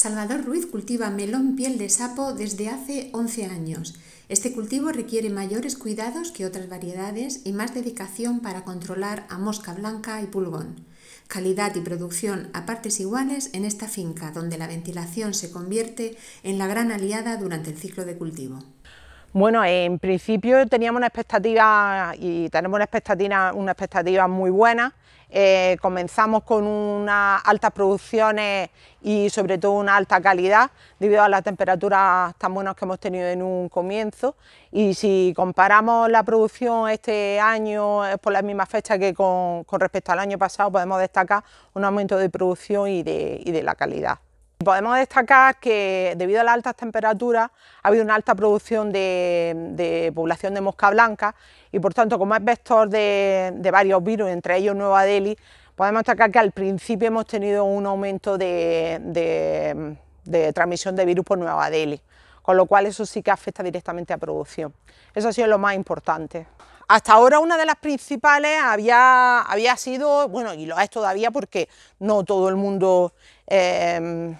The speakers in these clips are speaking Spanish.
Salvador Ruiz cultiva melón piel de sapo desde hace 11 años. Este cultivo requiere mayores cuidados que otras variedades y más dedicación para controlar a mosca blanca y pulgón. Calidad y producción a partes iguales en esta finca, donde la ventilación se convierte en la gran aliada durante el ciclo de cultivo. Bueno, en principio teníamos una expectativa y tenemos una expectativa, muy buena. Eh, comenzamos con unas altas producciones y sobre todo una alta calidad debido a las temperaturas tan buenas que hemos tenido en un comienzo y si comparamos la producción este año por la misma fecha que con, respecto al año pasado podemos destacar un aumento de producción y de la calidad. Podemos destacar que debido a las altas temperaturas ha habido una alta producción de, población de mosca blanca y por tanto como es vector de, varios virus, entre ellos Nueva Delhi, podemos destacar que al principio hemos tenido un aumento de, transmisión de virus por Nueva Delhi, con lo cual eso sí que afecta directamente a producción. Eso ha sido lo más importante. Hasta ahora una de las principales había, había sido, bueno, y lo es todavía porque no todo el mundo... Eh,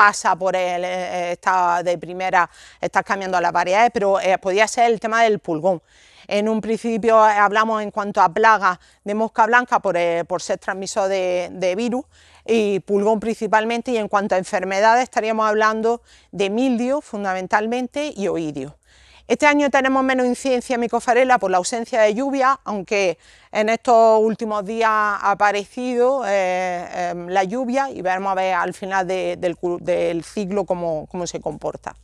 pasa por él, eh, eh, está de primera, estás cambiando las variedades, pero eh, podía ser el tema del pulgón. En un principio hablamos en cuanto a plagas de mosca blanca por, ser transmisor de, de virus y pulgón principalmente, y en cuanto a enfermedades estaríamos hablando de mildio fundamentalmente y oidio. Este año tenemos menos incidencia micofarela por la ausencia de lluvia, aunque en estos últimos días ha aparecido eh, em, la lluvia y veremos a ver al final del, ciclo cómo, se comporta.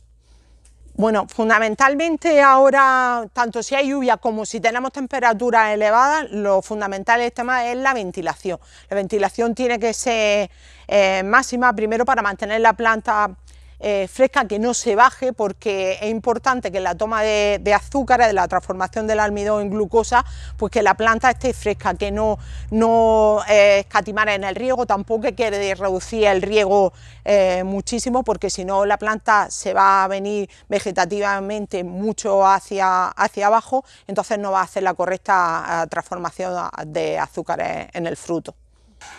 Bueno, fundamentalmente ahora, tanto si hay lluvia como si tenemos temperaturas elevadas, lo fundamental este tema es la ventilación. La ventilación tiene que ser eh, máxima, primero para mantener la planta eh, fresca que no se baje porque es importante que la toma de, azúcar, de la transformación del almidón en glucosa, pues que la planta esté fresca, que no, no eh, en el riego, tampoco que quiere reducir el riego eh, muchísimo porque si no la planta se va a venir vegetativamente mucho hacia, hacia abajo, entonces no va a hacer la correcta transformación de azúcar en el fruto.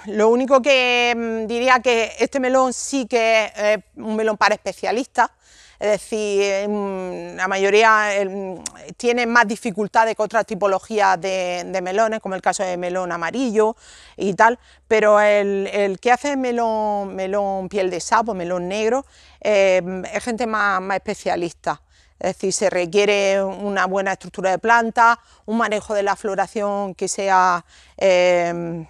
Lo único que mm, diría que este melón sí que es eh, un melón para especialistas, es decir, mm, la mayoría mm, tiene más dificultades que otras tipologías de, melones, como el caso de melón amarillo y tal, pero el, que hace melón, melón piel de sapo, melón negro, eh, es gente más, más especialista. Es decir, se requiere una buena estructura de planta, un manejo de la floración que sea eh,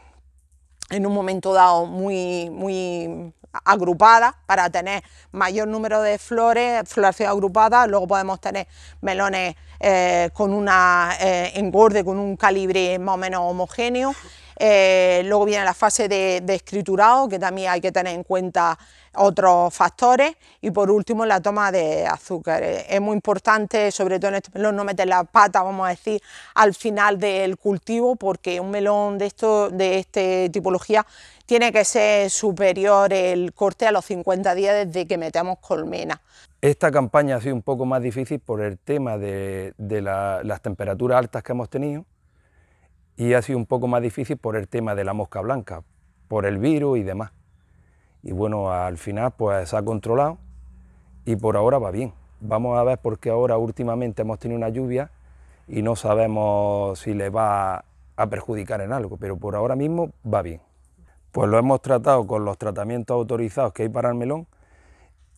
en un momento dado muy, muy agrupada para tener mayor número de flores, floración agrupada, luego podemos tener melones eh, con una... Eh, engorde, con un calibre más o menos homogéneo eh, luego viene la fase de, escriturado, que también hay que tener en cuenta otros factores. Y por último, la toma de azúcar. Es muy importante, sobre todo en este melón, no meter la pata, vamos a decir, al final del cultivo, porque un melón de, esto, de esta tipología tiene que ser superior el corte a los 50 días desde que metemos colmena. Esta campaña ha sido un poco más difícil por el tema de, las temperaturas altas que hemos tenido y ha sido un poco más difícil por el tema de la mosca blanca, por el virus y demás. Y bueno, al final pues se ha controlado y por ahora va bien. Vamos a ver porque ahora últimamente hemos tenido una lluvia y no sabemos si le va a perjudicar en algo, pero por ahora mismo va bien. Pues lo hemos tratado con los tratamientos autorizados que hay para el melón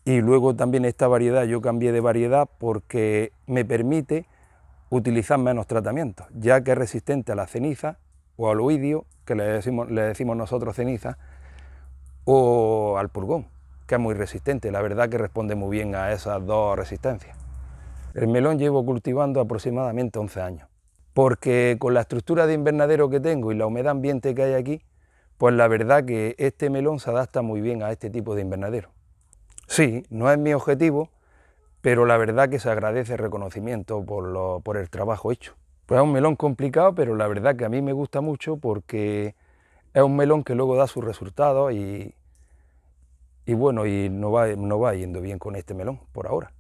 y luego también esta variedad, yo cambié de variedad porque me permite utilizar menos tratamientos, ya que es resistente a la ceniza o al oidio, que le decimos, nosotros ceniza, o al pulgón, que es muy resistente. La verdad que responde muy bien a esas dos resistencias. El melón llevo cultivando aproximadamente 11 años, porque con la estructura de invernadero que tengo y la humedad ambiente que hay aquí, pues la verdad que este melón se adapta muy bien a este tipo de invernadero. Sí, no es mi objetivo, pero la verdad que se agradece el reconocimiento por, por el trabajo hecho. Pues es un melón complicado, pero la verdad que a mí me gusta mucho porque es un melón que luego da sus resultados y, y bueno, y no no va yendo bien con este melón por ahora.